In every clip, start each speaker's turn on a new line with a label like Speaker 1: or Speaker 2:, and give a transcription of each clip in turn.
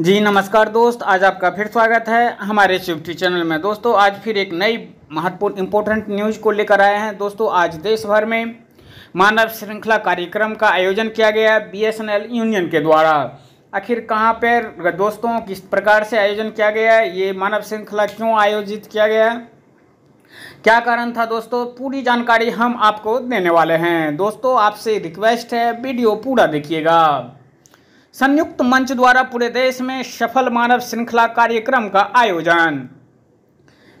Speaker 1: जी नमस्कार दोस्त आज आपका फिर स्वागत है हमारे शिफ्टी चैनल में दोस्तों आज फिर एक नई महत्वपूर्ण इम्पोर्टेंट न्यूज को लेकर आए हैं दोस्तों आज देश भर में मानव श्रृंखला कार्यक्रम का आयोजन किया गया बीएसएनएल यूनियन के द्वारा आखिर कहाँ पर दोस्तों किस प्रकार से आयोजन किया गया ये मानव श्रृंखला क्यों आयोजित किया गया क्या कारण था दोस्तों पूरी जानकारी हम आपको देने वाले हैं दोस्तों आपसे रिक्वेस्ट है वीडियो पूरा देखिएगा संयुक्त मंच द्वारा पूरे देश में सफल मानव श्रृंखला कार्यक्रम का आयोजन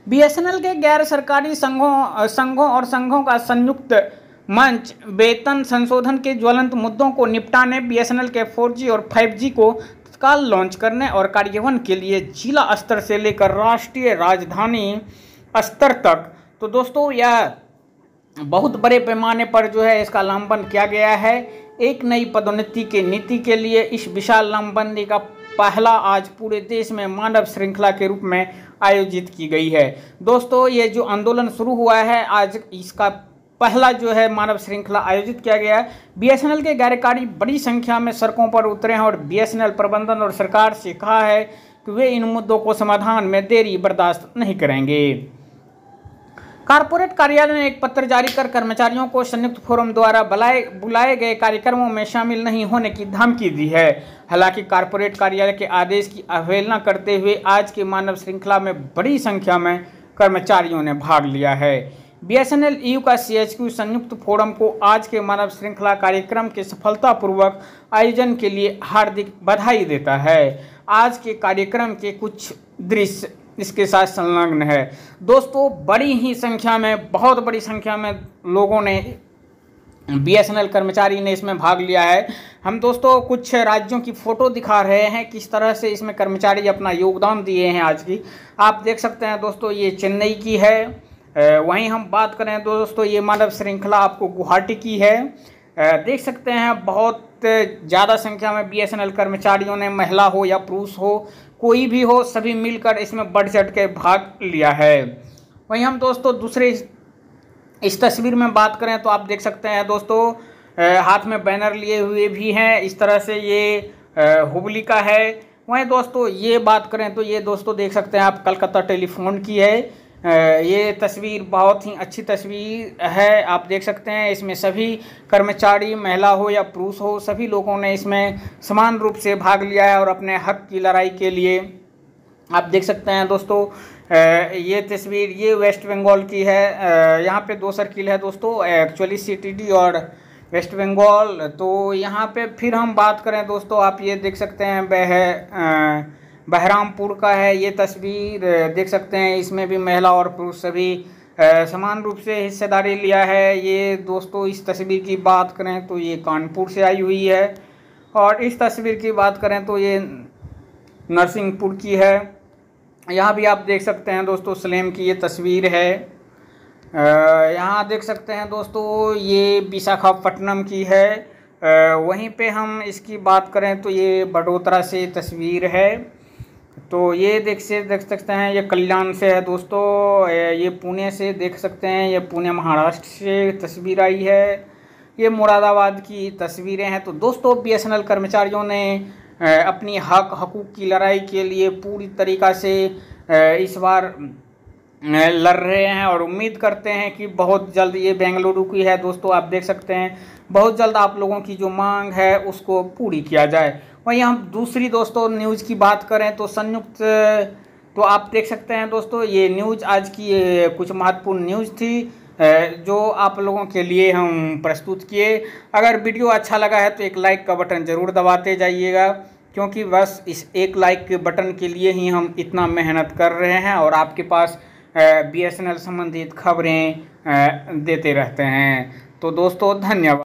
Speaker 1: बीएसएनएल के गैर सरकारी संघों संघों और संघों का संयुक्त मंच वेतन संशोधन के ज्वलंत मुद्दों को निपटाने बीएसएनएल के 4G और 5G को तत्काल लॉन्च करने और कार्यान्वयन के लिए जिला स्तर से लेकर राष्ट्रीय राजधानी स्तर तक तो दोस्तों यह बहुत बड़े पैमाने पर जो है इसका लंबन किया गया है एक नई पदोन्नति के नीति के लिए इस विशाल लामबंदी का पहला आज पूरे देश में मानव श्रृंखला के रूप में आयोजित की गई है दोस्तों ये जो आंदोलन शुरू हुआ है आज इसका पहला जो है मानव श्रृंखला आयोजित किया गया है बीएसएनएल के कार्यकारी बड़ी संख्या में सड़कों पर उतरे हैं और बीएसएनएल प्रबंधन और सरकार से कहा है कि वे इन मुद्दों को समाधान में देरी बर्दाश्त नहीं करेंगे कारपोरेट कार्यालय ने एक पत्र जारी कर कर्मचारियों को संयुक्त फोरम द्वारा बुलाए बुलाए गए कार्यक्रमों में शामिल नहीं होने की धमकी दी है हालांकि कारपोरेट कार्यालय के आदेश की अवहेलना करते हुए आज की मानव श्रृंखला में बड़ी संख्या में कर्मचारियों ने भाग लिया है B S N L U का सी एच क्यू संयुक्त फोरम को आज के मानव श्रृंखला कार्यक्रम के सफलतापूर्वक आयोजन के लिए हार्दिक बधाई देता है आज के कार्यक्रम के कुछ दृश्य इसके साथ संलग्न है दोस्तों बड़ी ही संख्या में बहुत बड़ी संख्या में लोगों ने बीएसएनएल कर्मचारी ने इसमें भाग लिया है हम दोस्तों कुछ राज्यों की फ़ोटो दिखा रहे हैं किस तरह से इसमें कर्मचारी अपना योगदान दिए हैं आज की आप देख सकते हैं दोस्तों ये चेन्नई की है वहीं हम बात करें दोस्तों ये मानव श्रृंखला आपको गुवाहाटी की है देख सकते हैं बहुत ज़्यादा संख्या में बीएसएनएल कर्मचारियों ने महिला हो या पुरुष हो कोई भी हो सभी मिलकर इसमें बढ़ चढ़ के भाग लिया है वहीं हम दोस्तों दूसरे इस तस्वीर में बात करें तो आप देख सकते हैं दोस्तों हाथ में बैनर लिए हुए भी हैं इस तरह से ये हुबली का है वहीं दोस्तों ये बात करें तो ये दोस्तों देख सकते हैं आप कलकत्ता टेलीफोन की है ये तस्वीर बहुत ही अच्छी तस्वीर है आप देख सकते हैं इसमें सभी कर्मचारी महिला हो या पुरुष हो सभी लोगों ने इसमें समान रूप से भाग लिया है और अपने हक की लड़ाई के लिए आप देख सकते हैं दोस्तों ये तस्वीर ये वेस्ट बंगाल की है यहाँ पे दो सर्किल है दोस्तों एक्चुअली सी और वेस्ट बंगाल तो यहाँ पे फिर हम बात करें दोस्तों आप ये देख सकते हैं वह बहरामपुर का है ये तस्वीर देख सकते हैं इसमें भी महिला और पुरुष सभी समान रूप से हिस्सेदारी लिया है ये दोस्तों इस तस्वीर की बात करें तो ये कानपुर से आई हुई है और इस तस्वीर की बात करें तो ये नरसिंहपुर की है यहाँ भी आप देख सकते हैं दोस्तों सलेम की ये तस्वीर है यहाँ देख सकते हैं दोस्तों ये विशाखापट्टनम की है वहीं पे हम इसकी बात करें तो ये बड़ोतरा से तस्वीर है तो ये देख से देख सकते हैं ये कल्याण से है दोस्तों ये पुणे से देख सकते हैं ये पुणे महाराष्ट्र से तस्वीर आई है ये मुरादाबाद की तस्वीरें हैं तो दोस्तों बीएसएनएल कर्मचारियों ने अपनी हक हकूक़ की लड़ाई के लिए पूरी तरीक़ा से इस बार लड़ रहे हैं और उम्मीद करते हैं कि बहुत जल्द ये बेंगलुरु की है दोस्तों आप देख सकते हैं बहुत जल्द आप लोगों की जो मांग है उसको पूरी किया जाए वहीं हम दूसरी दोस्तों न्यूज़ की बात करें तो संयुक्त तो आप देख सकते हैं दोस्तों ये न्यूज़ आज की कुछ महत्वपूर्ण न्यूज़ थी जो आप लोगों के लिए हम प्रस्तुत किए अगर वीडियो अच्छा लगा है तो एक लाइक का बटन ज़रूर दबाते जाइएगा क्योंकि बस इस एक लाइक के बटन के लिए ही हम इतना मेहनत कर रहे हैं और आपके पास बी एस एन एल संबंधित खबरें देते रहते हैं तो दोस्तों धन्यवाद